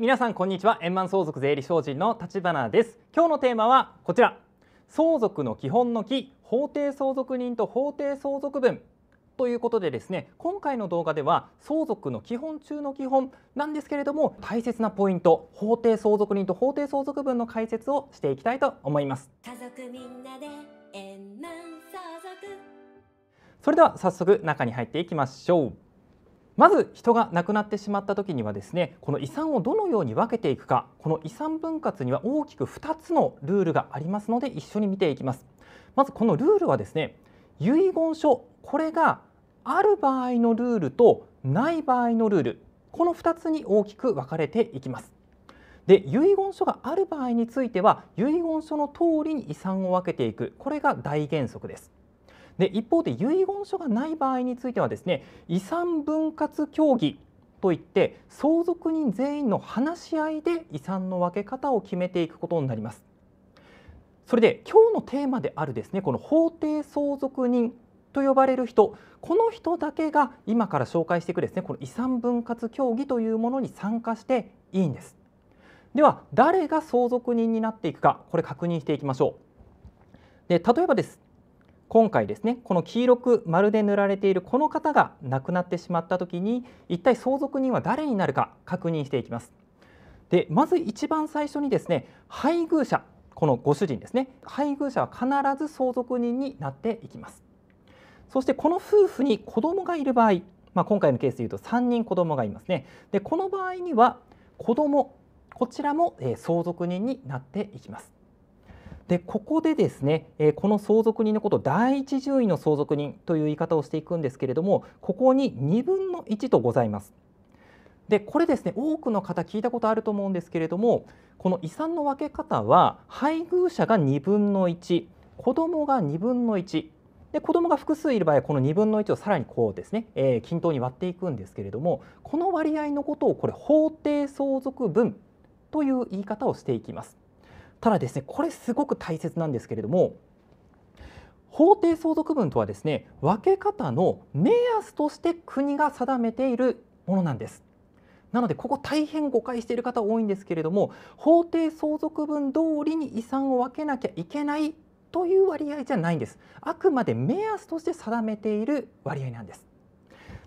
皆さんこんにちは円満相続税理士法人の立花です今日のテーマはこちら相続の基本の木法定相続人と法定相続分ということでですね今回の動画では相続の基本中の基本なんですけれども大切なポイント法定相続人と法定相続分の解説をしていきたいと思います家族みんなで円満相続それでは早速中に入っていきましょうまず人が亡くなってしまった時にはですねこの遺産をどのように分けていくかこの遺産分割には大きく2つのルールがありますので一緒に見ていきますまずこのルールはですね遺言書これがある場合のルールとない場合のルールこの2つに大きく分かれていきますで遺言書がある場合については遺言書の通りに遺産を分けていくこれが大原則ですで一方で遺言書がない場合についてはですね遺産分割協議といって相続人全員の話し合いで遺産の分け方を決めていくことになりますそれで今日のテーマであるですねこの法定相続人と呼ばれる人この人だけが今から紹介していくですねこの遺産分割協議というものに参加していいんですでは誰が相続人になっていくかこれ確認していきましょうで例えばです今回ですねこの黄色く丸で塗られているこの方が亡くなってしまった時に一体相続人は誰になるか確認していきますでまず一番最初にですね配偶者このご主人ですね配偶者は必ず相続人になっていきますそしてこの夫婦に子供がいる場合、まあ、今回のケースでいうと3人子供がいますねでこの場合には子供こちらも相続人になっていきますでここでですね、えこの相続人のことを第一順位の相続人という言い方をしていくんですけれどもここに2分の1とございます。でこれですね多くの方聞いたことあると思うんですけれどもこの遺産の分け方は配偶者が2分の1子供が2分の1で子供が複数いる場合はこの2分の1をさらにこうですね、えー、均等に割っていくんですけれどもこの割合のことをこれ法定相続分という言い方をしていきます。ただですねこれすごく大切なんですけれども法定相続分とはですね分け方の目安として国が定めているものなんです。なのでここ大変誤解している方多いんですけれども法定相続分通りに遺産を分けなきゃいけないという割合じゃないんですあくまで目安として定めている割合なんです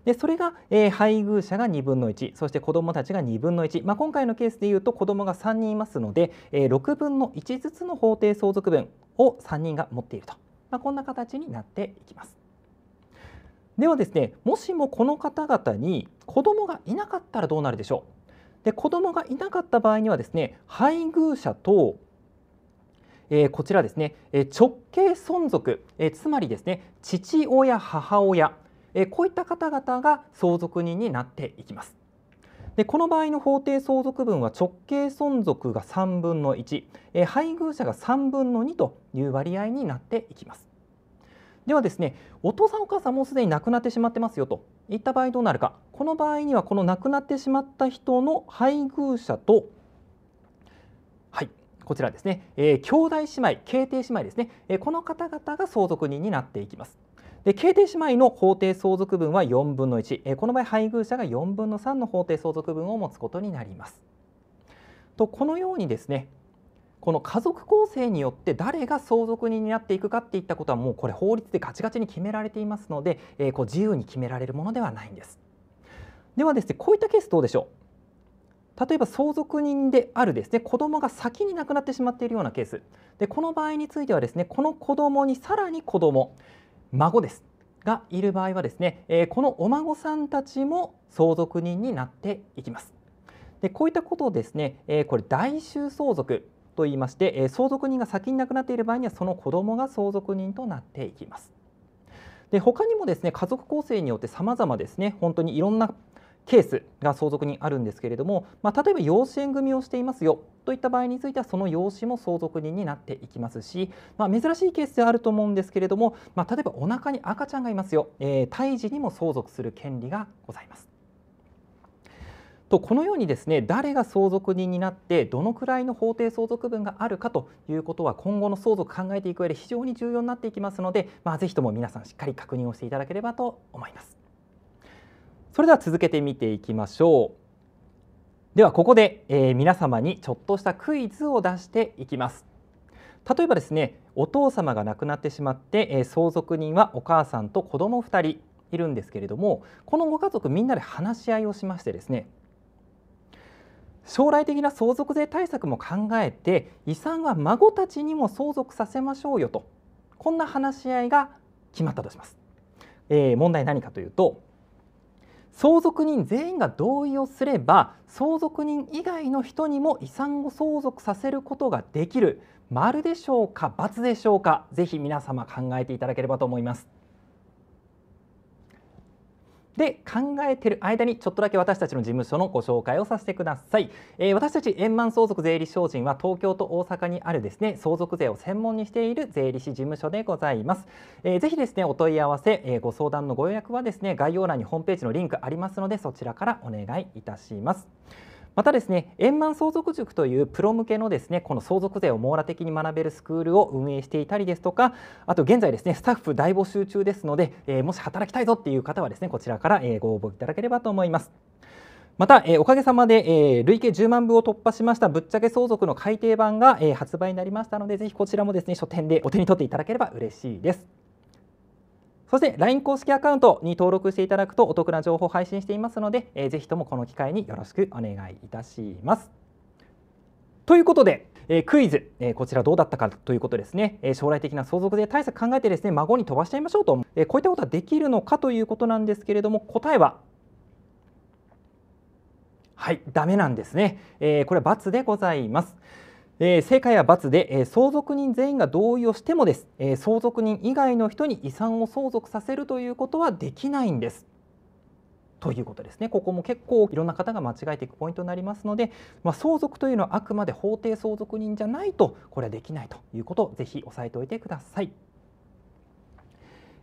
でそれが、えー、配偶者が2分の1そして子どもたちが2分の1、まあ、今回のケースでいうと子どもが3人いますので、えー、6分の1ずつの法定相続分を3人が持っていると、まあ、こんな形になっていきます。ではですねもしもこの方々に子どもがいなかったらどうなるでしょうで子どもがいなかった場合にはですね配偶者とえー、こちらですね、えー、直系存続、えー、つまりですね父親母親えこういった方々が相続人になっていきます。でこの場合の法定相続分は直系存続が3分の1、え配偶者が3分の2という割合になっていきます。ではですねお父さんお母さんもうすでに亡くなってしまってますよといった場合どうなるかこの場合にはこの亡くなってしまった人の配偶者とはいこちらですね、えー、兄弟姉妹、継弟姉妹ですね、えー、この方々が相続人になっていきます。で経定姉妹の法定相続分は4分の1、えこの場合配偶者が4分の3の法定相続分を持つことになります。とこのようにですねこの家族構成によって誰が相続人になっていくかっていったことはもうこれ法律でガチガチに決められていますので、えこう自由に決められるものではないんです。ではですねこういったケースどうでしょう例えば相続人であるですね子供が先に亡くなってしまっているようなケースでこの場合についてはですねこの子供にさらに子供孫ですがいる場合はですね、えー、このお孫さんたちも相続人になっていきます。でこういったことをですね、えー、これ代衆相続と言いまして、え相続人が先に亡くなっている場合にはその子供が相続人となっていきます。で他にもですね家族構成によって様々ですね本当にいろんなケースが相続にあるんですけれども、まあ、例えば養子縁組をしていますよといった場合についてはその養子も相続人になっていきますし、まあ、珍しいケースではあると思うんですけれども、まあ、例えばお腹に赤ちゃんがいますよ、えー、胎児にも相続する権利がございます。とこのようにですね誰が相続人になってどのくらいの法定相続分があるかということは今後の相続考えていく上で非常に重要になっていきますので、まあ、ぜひとも皆さんしっかり確認をしていただければと思います。それでは続けて見ていきましょうではここで、えー、皆様にちょっとしたクイズを出していきます例えばですねお父様が亡くなってしまって、えー、相続人はお母さんと子供2人いるんですけれどもこのご家族みんなで話し合いをしましてですね将来的な相続税対策も考えて遺産は孫たちにも相続させましょうよとこんな話し合いが決まったとします、えー、問題何かというと相続人全員が同意をすれば相続人以外の人にも遺産を相続させることができる丸でしょうか×でしょうかぜひ皆様考えていただければと思いますで考えてる間にちょっとだけ私たちの事務所のご紹介をさせてください、えー、私たち円満相続税理士法人は東京と大阪にあるですね相続税を専門にしている税理士事務所でございます、えー、ぜひですねお問い合わせ、えー、ご相談のご予約はですね概要欄にホームページのリンクありますのでそちらからお願いいたしますまたですね円満相続塾というプロ向けのですねこの相続税を網羅的に学べるスクールを運営していたりですとかあと現在ですねスタッフ大募集中ですので、えー、もし働きたいぞっていう方はですねこちらから、えご応募いただければと思います。また、えおかげさまで、え累計10万部を突破しましたぶっちゃけ相続の改訂版が、え発売になりましたのでぜひこちらもですね書店でお手に取っていただければ嬉しいです。そして LINE 公式アカウントに登録していただくとお得な情報を配信していますので、えー、ぜひともこの機会によろしくお願いいたします。ということで、えー、クイズ、えー、こちらどうだったかということですね、えー、将来的な相続税対策考えてですね孫に飛ばしちゃいましょうと、えこういったことはできるのかということなんですけれども答えははいダメなんですね、えこれは×でございます。えー、正解は×で、えー、相続人全員が同意をしてもです、えー、相続人以外の人に遺産を相続させるということはできないんです。ということですねここも結構いろんな方が間違えていくポイントになりますので、まあ、相続というのはあくまで法定相続人じゃないとこれはできないということをぜひ押さえておいてください。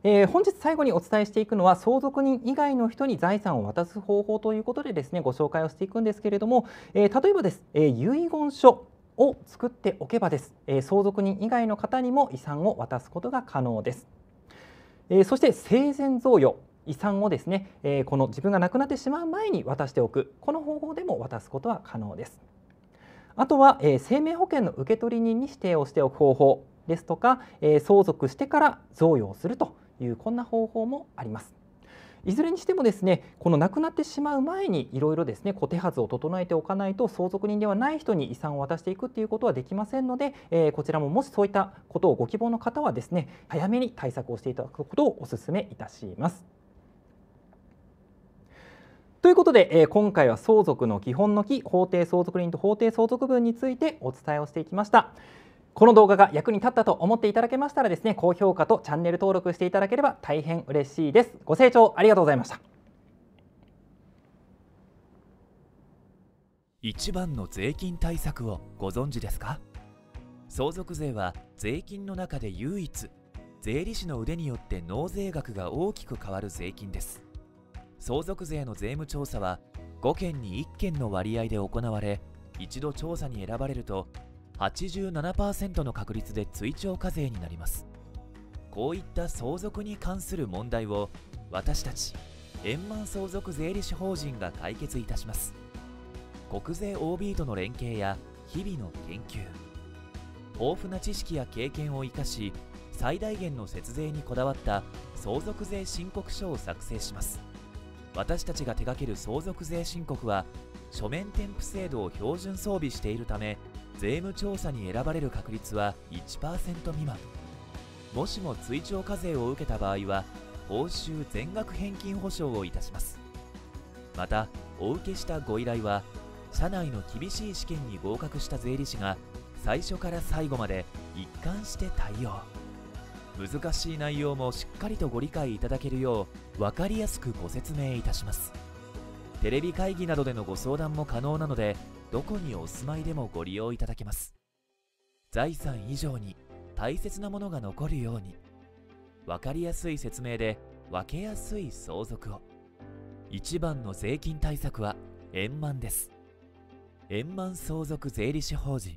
えー、本日最後にお伝えしていくのは相続人以外の人に財産を渡す方法ということでですねご紹介をしていくんですけれども、えー、例えばです、えー、遺言書を作っておけばです、え相続人以外の方にも遺産を渡すことが可能です、えそして生前贈与遺産をですね、えこの自分が亡くなってしまう前に渡しておくこの方法でも渡すことは可能ですあとは、え生命保険の受取人に指定をしておく方法ですとか、え相続してから贈与をするというこんな方法もありますいずれにしてもですねこの亡くなってしまう前にいろいろですねこ手はずを整えておかないと相続人ではない人に遺産を渡していくっていうことはできませんので、えー、こちらももしそういったことをご希望の方はですね早めに対策をしていただくことをお勧めいたします。ということで、えー、今回は相続の基本の木法定相続人と法定相続分についてお伝えをしていきました。この動画が役に立ったと思っていただけましたらですね高評価とチャンネル登録していただければ大変嬉しいですご清聴ありがとうございました一番の税金対策をご存知ですか相続税は税金の中で唯一税理士の腕によって納税額が大きく変わる税金です相続税の税務調査は5件に1件の割合で行われ一度調査に選ばれると87%の確率で追徴課税になりますこういった相続に関する問題を私たち円満相続税理士法人が解決いたします国税 OB との連携や日々の研究豊富な知識や経験を生かし最大限の節税にこだわった相続税申告書を作成します私たちが手掛ける相続税申告は書面添付制度を標準装備しているため税務調査に選ばれる確率は1%未満もしも追徴課税を受けた場合は報酬全額返金保証をいたしますまたお受けしたご依頼は社内の厳しい試験に合格した税理士が最初から最後まで一貫して対応難しい内容もしっかりとご理解いただけるよう分かりやすくご説明いたしますテレビ会議などでのご相談も可能なのでどこにお住まいでもご利用いただけます財産以上に大切なものが残るように分かりやすい説明で分けやすい相続を一番の税金対策は円満です円満相続税理士法人